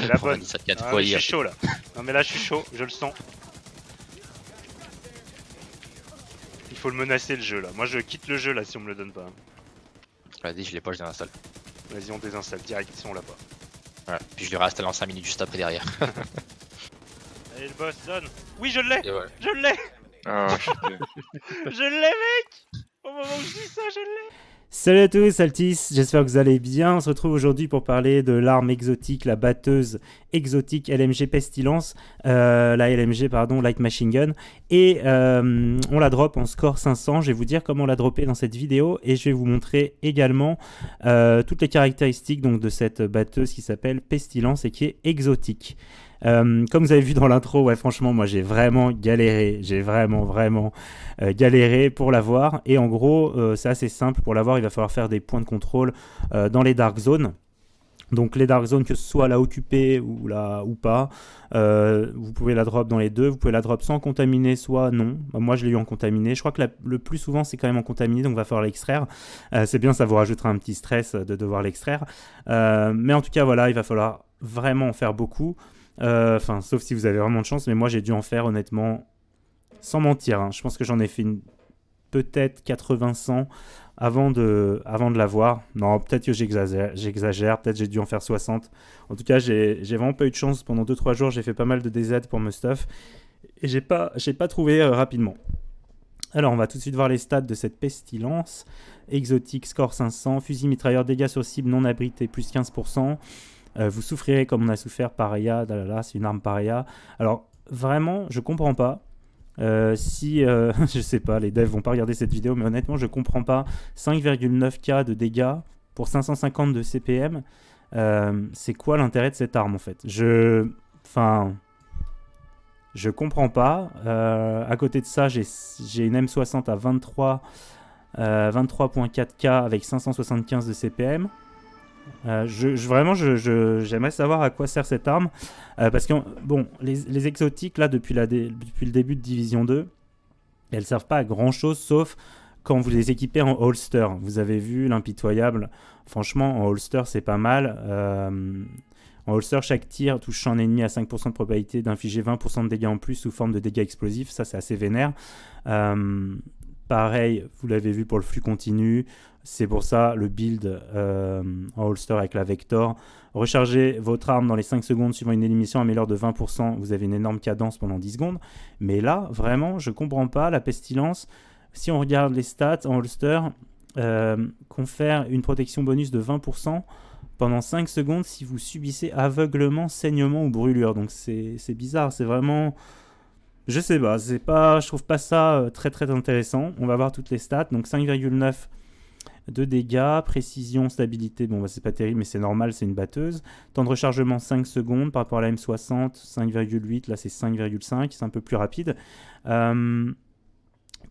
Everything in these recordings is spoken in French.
C'est la bonne. ah, fois je suis chaud là. Non mais là je suis chaud, je le sens. Il faut le menacer le jeu là. Moi je quitte le jeu là si on me le donne pas. Vas-y je l'ai pas, je désinstalle. Vas-y on désinstalle direct si on l'a pas. Voilà, puis je le réinstalle en 5 minutes juste après derrière. Allez le boss donne Oui je l'ai Je l'ai ah, Je l'ai mec Au moment où je dis ça je l'ai Salut à tous, Altis, j'espère que vous allez bien. On se retrouve aujourd'hui pour parler de l'arme exotique, la batteuse exotique LMG Pestilence, euh, la LMG, pardon, Light Machine Gun. Et euh, on la drop en score 500. Je vais vous dire comment la dropper dans cette vidéo et je vais vous montrer également euh, toutes les caractéristiques donc, de cette batteuse qui s'appelle Pestilence et qui est exotique. Euh, comme vous avez vu dans l'intro, ouais, franchement, moi j'ai vraiment galéré. J'ai vraiment, vraiment euh, galéré pour l'avoir. Et en gros, euh, c'est assez simple. Pour l'avoir, il va falloir faire des points de contrôle dans les Dark Zones. Donc les Dark Zones, que ce soit la occupée ou, la, ou pas, vous pouvez la drop dans les deux, vous pouvez la drop sans contaminer, soit non. Bah, moi je l'ai eu en contaminé, je crois que le plus souvent c'est quand même en contaminé, donc il va falloir l'extraire. c'est bien, ça vous rajoutera un petit stress de devoir l'extraire. mais en tout cas voilà, il va falloir vraiment en faire beaucoup. Euh, enfin, sauf si vous avez vraiment de chance, mais moi j'ai dû en faire honnêtement, sans mentir, hein. je pense que j'en ai fait peut-être 80-100 avant de, avant de l'avoir. Non, peut-être que j'exagère, peut-être j'ai dû en faire 60. En tout cas, j'ai vraiment pas eu de chance. Pendant 2-3 jours, j'ai fait pas mal de DZ pour me stuff et j'ai pas, pas trouvé euh, rapidement. Alors, on va tout de suite voir les stats de cette pestilence. Exotique, score 500, fusil mitrailleur, dégâts sur cible non abrité, plus 15%. Euh, vous souffrirez comme on a souffert, paria, dalala, c'est une arme paria. Alors, vraiment, je comprends pas. Euh, si, euh, je sais pas, les devs vont pas regarder cette vidéo, mais honnêtement, je comprends pas. 5,9K de dégâts pour 550 de CPM, c'est quoi l'intérêt de cette arme en fait Je. Enfin. Je comprends pas. à côté de ça, j'ai une M60 à 23. 23.4K avec 575 de CPM. Euh, je, vraiment, j'aimerais je, savoir à quoi sert cette arme. Euh, parce que, bon, les, exotiques, là, depuis, la depuis le début de Division 2, elles servent pas à grand chose sauf quand vous les équipez en holster. Vous avez vu l'impitoyable. Franchement, en holster, c'est pas mal. Euh, en holster, chaque tir touche un ennemi à 5% de probabilité d'infliger 20% de dégâts en plus sous forme de dégâts explosifs. Ça, c'est assez vénère. Pareil, vous l'avez vu pour le flux continu. C'est pour ça le build euh, en holster avec la Vector. Recharger votre arme dans les 5 secondes suivant une émission améliore de 20%. Vous avez une énorme cadence pendant 10 secondes. Mais là, vraiment, je ne comprends pas la pestilence. Si on regarde les stats en holster, euh, confère une protection bonus de 20% pendant 5 secondes si vous subissez aveuglement, saignement ou brûlure. Donc c'est bizarre, c'est vraiment... Je sais pas, c'est pas, je trouve pas ça euh, très très intéressant. On va voir toutes les stats. Donc 5,9 de dégâts, précision, stabilité, bon bah c'est pas terrible mais c'est normal, c'est une batteuse. Temps de rechargement 5 secondes par rapport à la M60, 5,8, là c'est 5,5, c'est un peu plus rapide. Euh,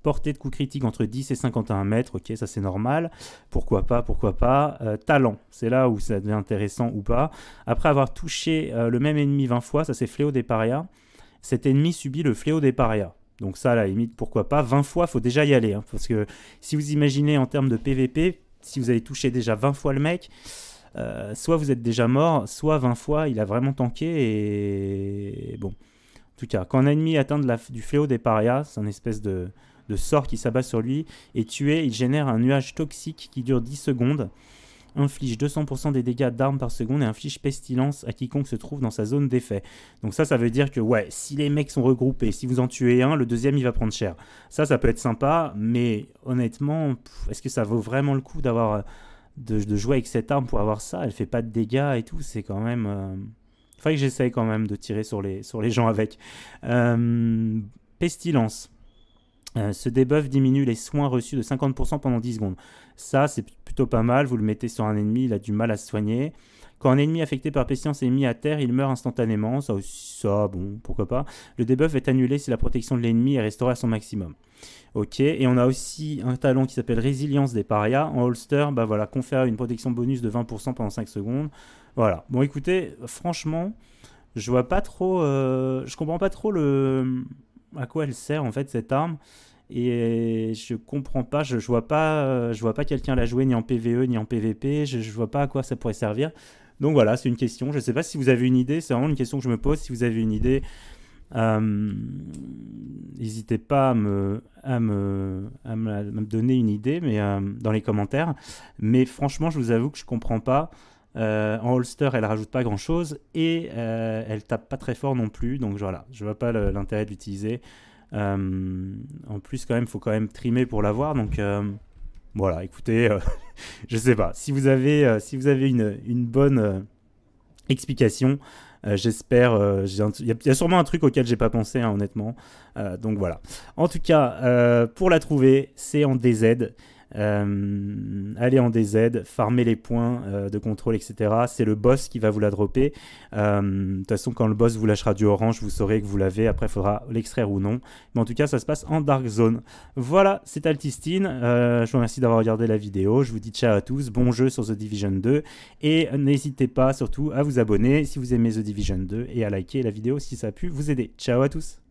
portée de coup critique entre 10 et 51 mètres, ok ça c'est normal, pourquoi pas, pourquoi pas. Euh, talent, c'est là où ça devient intéressant ou pas. Après avoir touché le même ennemi 20 fois, ça c'est fléau des parias cet ennemi subit le fléau des parias. Donc ça, à la limite, pourquoi pas. 20 fois, faut déjà y aller. Hein, parce que si vous imaginez en termes de PVP, si vous avez touché déjà 20 fois le mec, euh, soit vous êtes déjà mort, soit 20 fois, il a vraiment tanké. Et bon, en tout cas, quand un ennemi atteint du fléau des parias, c'est un espèce de... de, sort qui s'abat sur lui, et tué, il génère un nuage toxique qui dure 10 secondes inflige 200% des dégâts d'armes par seconde et inflige pestilence à quiconque se trouve dans sa zone d'effet. Donc ça, ça veut dire que ouais, si les mecs sont regroupés, si vous en tuez un, le deuxième il va prendre cher. Ça, ça peut être sympa, mais honnêtement, est-ce que ça vaut vraiment le coup d'avoir euh, de, jouer avec cette arme pour avoir ça Elle fait pas de dégâts et tout, c'est quand même. Euh, il Enfin, que j'essaye quand même de tirer sur les, sur les gens avec. Euh, pestilence. ce debuff diminue les soins reçus de 50% pendant 10 secondes. Ça, c'est pas mal. Vous le mettez sur un ennemi, il a du mal à se soigner. Quand un ennemi affecté par patience est mis à terre, il meurt instantanément. Ça aussi, ça, bon, pourquoi pas. Le debuff est annulé si la protection de l'ennemi est restaurée à son maximum. Ok, et on a aussi un talent qui s'appelle Résilience des parias. En holster, bah voilà, confère une protection bonus de 20% pendant 5 secondes. Voilà. Bon, écoutez, franchement, je vois pas trop. Euh, je comprends pas trop le. À quoi elle sert en fait cette arme et je comprends pas, je, ne vois pas, euh, je vois pas quelqu'un la jouer ni en PVE ni en PVP, je, ne vois pas à quoi ça pourrait servir. Donc voilà, c'est une question. Je ne sais pas si vous avez une idée, c'est vraiment une question que je me pose. Si vous avez une idée, euh, n'hésitez pas à me, donner une idée mais, euh, dans les commentaires. Mais franchement, je vous avoue que je comprends pas. en holster, elle rajoute pas grand chose et elle tape pas très fort non plus. Donc voilà, je vois pas l'intérêt d'utiliser. Euh, en plus, quand même, faut quand même trimer pour l'avoir. Donc euh, voilà, écoutez, euh, je sais pas. Si vous avez, si vous avez une, bonne explication, j'espère. il y, a sûrement un truc auquel j'ai pas pensé, hein, honnêtement. donc voilà. En tout cas, pour la trouver, c'est en DZ. Euh, allez en DZ, farmer les points euh, de contrôle, etc. C'est le boss qui va vous la dropper. Euh, de toute façon, quand le boss vous lâchera du orange, vous saurez que vous l'avez. Après, il faudra l'extraire ou non. Mais en tout cas, ça se passe en Dark Zone. Voilà, c'est Altistine. je vous remercie d'avoir regardé la vidéo. Je vous dis ciao à tous. Bon jeu sur The Division 2. Et n'hésitez pas surtout à vous abonner si vous aimez The Division 2 et à liker la vidéo si ça a pu vous aider. Ciao à tous.